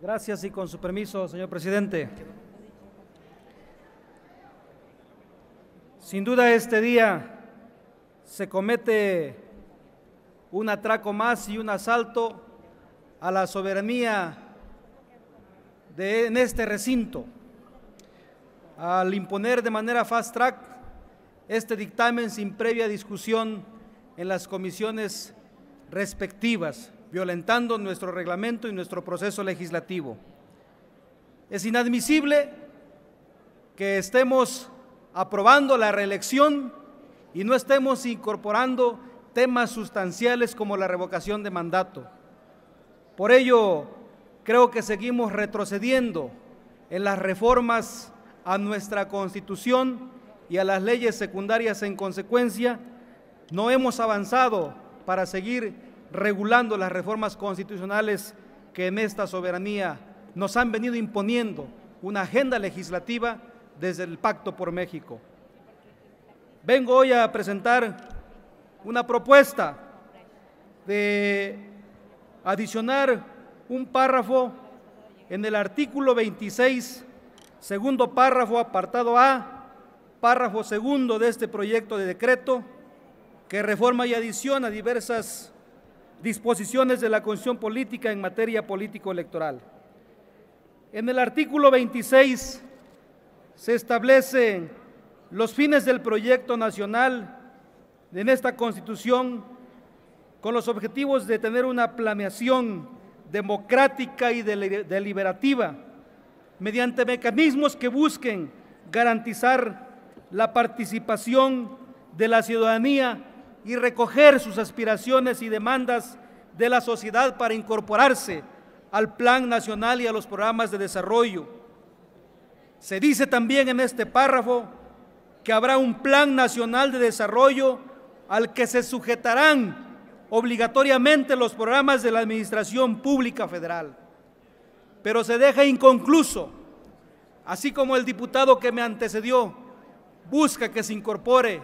Gracias y con su permiso, señor presidente. Sin duda este día se comete un atraco más y un asalto a la soberanía de, en este recinto. Al imponer de manera fast track este dictamen sin previa discusión en las comisiones respectivas violentando nuestro reglamento y nuestro proceso legislativo. Es inadmisible que estemos aprobando la reelección y no estemos incorporando temas sustanciales como la revocación de mandato. Por ello, creo que seguimos retrocediendo en las reformas a nuestra constitución y a las leyes secundarias en consecuencia. No hemos avanzado para seguir regulando las reformas constitucionales que en esta soberanía nos han venido imponiendo una agenda legislativa desde el Pacto por México. Vengo hoy a presentar una propuesta de adicionar un párrafo en el artículo 26, segundo párrafo, apartado A, párrafo segundo de este proyecto de decreto, que reforma y adiciona diversas disposiciones de la Constitución Política en materia político-electoral. En el artículo 26 se establecen los fines del proyecto nacional en esta Constitución con los objetivos de tener una planeación democrática y deliberativa mediante mecanismos que busquen garantizar la participación de la ciudadanía y recoger sus aspiraciones y demandas de la sociedad para incorporarse al Plan Nacional y a los programas de desarrollo. Se dice también en este párrafo que habrá un Plan Nacional de Desarrollo al que se sujetarán obligatoriamente los programas de la Administración Pública Federal. Pero se deja inconcluso, así como el diputado que me antecedió busca que se incorpore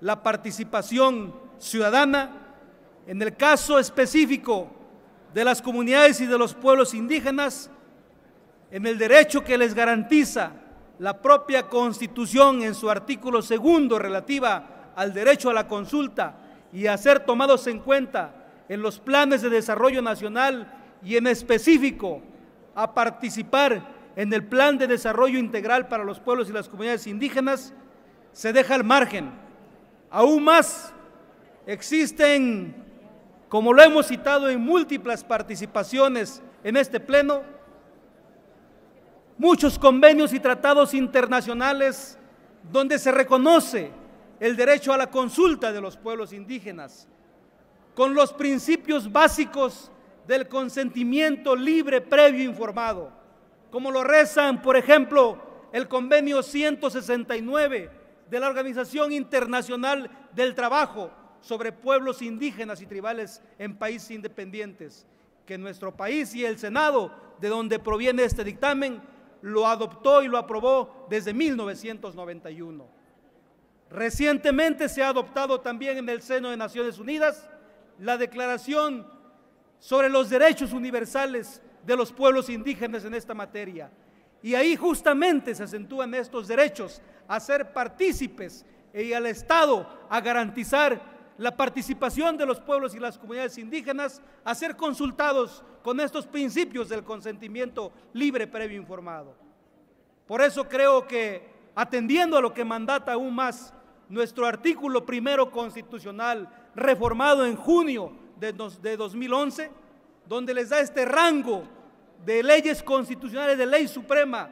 la participación ciudadana, en el caso específico de las comunidades y de los pueblos indígenas, en el derecho que les garantiza la propia Constitución en su artículo segundo relativa al derecho a la consulta y a ser tomados en cuenta en los planes de desarrollo nacional y en específico a participar en el plan de desarrollo integral para los pueblos y las comunidades indígenas, se deja al margen Aún más, existen, como lo hemos citado en múltiples participaciones en este pleno, muchos convenios y tratados internacionales donde se reconoce el derecho a la consulta de los pueblos indígenas, con los principios básicos del consentimiento libre, previo, e informado, como lo rezan, por ejemplo, el convenio 169 de la Organización Internacional del Trabajo sobre pueblos indígenas y tribales en países independientes, que nuestro país y el Senado, de donde proviene este dictamen, lo adoptó y lo aprobó desde 1991. Recientemente se ha adoptado también en el seno de Naciones Unidas la Declaración sobre los Derechos Universales de los Pueblos Indígenas en esta materia. Y ahí justamente se acentúan estos derechos a ser partícipes y al Estado a garantizar la participación de los pueblos y las comunidades indígenas a ser consultados con estos principios del consentimiento libre, previo, informado. Por eso creo que, atendiendo a lo que mandata aún más nuestro artículo primero constitucional, reformado en junio de, de 2011, donde les da este rango de leyes constitucionales, de ley suprema,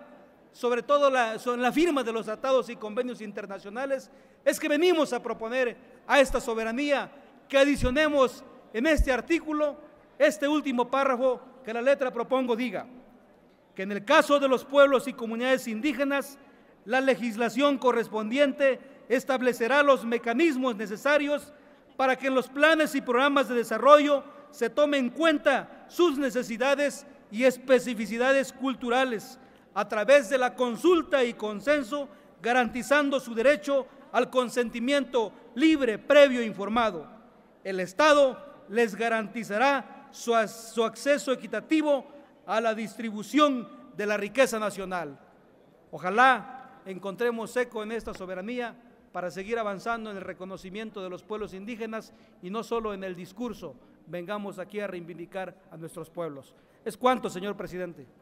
sobre todo la, la firma de los tratados y convenios internacionales, es que venimos a proponer a esta soberanía que adicionemos en este artículo este último párrafo que la letra propongo diga, que en el caso de los pueblos y comunidades indígenas, la legislación correspondiente establecerá los mecanismos necesarios para que en los planes y programas de desarrollo se tomen en cuenta sus necesidades y especificidades culturales, a través de la consulta y consenso, garantizando su derecho al consentimiento libre, previo e informado. El Estado les garantizará su, acceso equitativo a la distribución de la riqueza nacional. Ojalá encontremos eco en esta soberanía para seguir avanzando en el reconocimiento de los pueblos indígenas y no solo en el discurso, vengamos aquí a reivindicar a nuestros pueblos. Es cuanto, señor presidente.